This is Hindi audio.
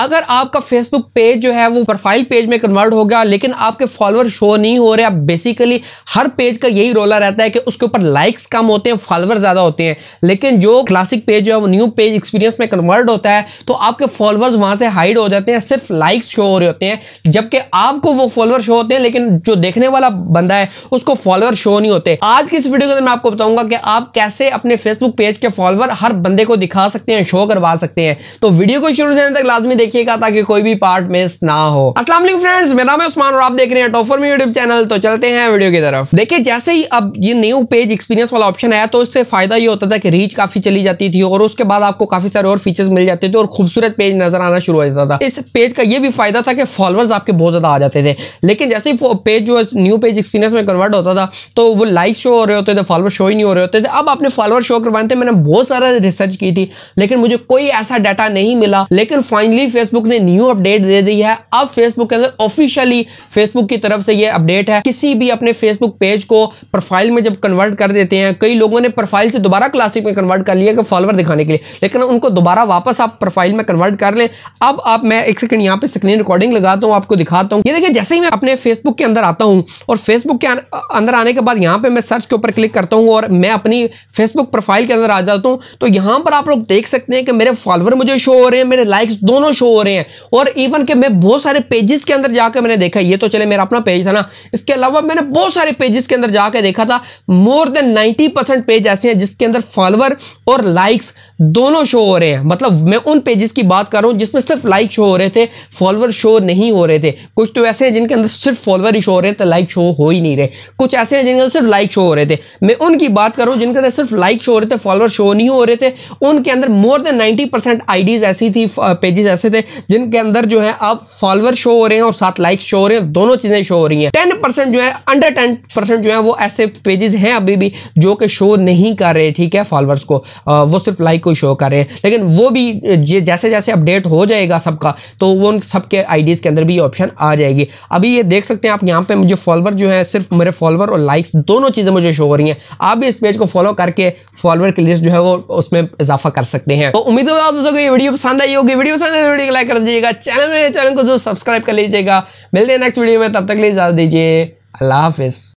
अगर आपका फेसबुक पेज जो है वो प्रोफाइल पेज में कन्वर्ट हो गया लेकिन आपके फॉलोअर शो नहीं हो रहे आप बेसिकली हर पेज का यही रोला रहता है कि उसके ऊपर लाइक्स कम होते हैं फॉलोअर ज़्यादा होते हैं लेकिन जो क्लासिक पेज जो है वो न्यू पेज एक्सपीरियंस में कन्वर्ट होता है तो आपके फॉलोअर्स वहाँ से हाइड हो जाते हैं सिर्फ लाइक्स शो हो रहे होते हैं जबकि आपको वो फॉलोअर शो होते हैं लेकिन जो देखने वाला बंदा है उसको फॉलोअर शो नहीं होते आज की इस वीडियो के अंदर मैं आपको बताऊंगा कि आप कैसे अपने फेसबुक पेज के फॉलोअर हर बंदे को दिखा सकते हैं शो करवा सकते हैं तो वीडियो को शुरू से तक लाजमी देख देखिएगा ताकि कोई भी पार्ट मिस ना हो अस्सलाम वालेकुम फ्रेंड्स मेरा नाम है उस्मान और आप देख रहे हैं टॉफर मी यूट्यूब चैनल तो चलते हैं वीडियो की तरफ देखिए जैसे ही अब ये न्यू पेज एक्सपीरियंस वाला ऑप्शन आया तो इससे फायदा ये होता था कि रीच काफी चली जाती थी और उसके बाद आपको काफी सारे और फीचर्स मिल जाते थे और खूबसूरत पेज नजर आना शुरू हो जाता था इस पेज का ये भी फायदा था कि फॉलोअर्स आपके बहुत ज्यादा आ जाते थे लेकिन जैसे ही पेज जो न्यू पेज एक्सपीरियंस में कन्वर्ट होता था तो वो लाइक शो हो रहे होते थे फॉलोअर शो ही नहीं हो रहे होते थे अब आपने फॉलोअर शो करवाए थे मैंने बहुत सारा रिसर्च की थी लेकिन मुझे कोई ऐसा डाटा नहीं मिला लेकिन फाइनली फेसबुक ने न्यू अपडेट दे दी है अब फेसबुक के अंदर ऑफिशियली फेसबुक की तरफ से ये अपडेट है किसी भी अपने फेसबुक पेज को प्रोफाइल में जब कन्वर्ट कर देते हैं कई लोगों ने प्रोफाइल से दोबारा क्लासिक में कन्वर्ट कर लिया कि फॉलोअर दिखाने के लिए लेकिन उनको दोबारा वापस आप प्रोफाइल में कन्वर्ट कर लें अब आप मैं एक सेकंड यहाँ पे स्क्रीन रिकॉर्डिंग लगाता हूँ आपको दिखाता हूँ ये देखिए जैसे ही मैं अपने फेसबुक के अंदर आता हूँ और फेसबुक के अं-, अं-, अंदर आने के बाद यहाँ पे मैं सर्च के ऊपर क्लिक करता हूँ और मैं अपनी फेसबुक प्रोफाइल के अंदर आ जाता हूँ तो यहाँ पर आप लोग देख सकते हैं कि मेरे फॉलोअर मुझे शो हो रहे हैं मेरे लाइक्स दोनों शो हो रहे हैं और इवन के मैं बहुत सारे पेजेस के अंदर जाकर मैंने देखा ये तो चले मेरा अपना पेज था ना इसके अलावा मैंने बहुत सारे पेजेस के अंदर जाकर देखा था more than ninety percent page ऐसे हैं जिसके अंदर फॉलोअर और लाइक्स दोनों शो हो रहे हैं मतलब मैं उन पेजेस की बात कर रहा हूँ जिसमें सिर्फ लाइक शो हो रहे थे फॉलोअर शो नहीं हो रहे थे कुछ तो ऐसे हैं जिनके अंदर सिर्फ फॉलोअर ही शो हो रहे थे लाइक शो हो ही नहीं रहे कुछ ऐसे हैं जिनके अंदर सिर्फ लाइक शो हो रहे थे मैं उनकी बात करूँ जिनके अंदर सिर्फ लाइक शो हो रहे थे फॉलोअर शो नहीं हो रहे थे उनके अंदर मोर देन नाइन्टी परसेंट ऐसी थी पेजेस ऐसे थे हैं जिनके अंदर जो है आप फॉलोअर शो हो रहे हैं और साथ लाइक शो हो रहे हैं दोनों चीजें शो हो रही हैं टेन परसेंट जो है अंडर टेन परसेंट जो है वो ऐसे पेजेस हैं अभी भी जो कि शो नहीं कर रहे ठीक है फॉलोअर्स को आ, वो सिर्फ लाइक को शो कर रहे हैं लेकिन वो भी जैसे जैसे अपडेट हो जाएगा सबका तो वो उन सबके आइडियाज़ के अंदर भी ऑप्शन आ जाएगी अभी ये देख सकते हैं आप यहाँ पे मुझे फॉलोअर जो है सिर्फ मेरे फॉलोअर और लाइक्स दोनों चीज़ें मुझे शो हो रही हैं आप भी इस पेज को फॉलो करके फॉलोअर की लिस्ट जो है वो उसमें इजाफा कर सकते हैं तो उम्मीद है आप दोस्तों को ये वीडियो पसंद आई होगी वीडियो पसंद तो वीडियो को लाइक कर दीजिएगा चैनल में चैनल को जो सब्सक्राइब कर लीजिएगा मिलते हैं नेक्स्ट वीडियो में तब तक लिए जा दीजिए अल्लाह हाफिज़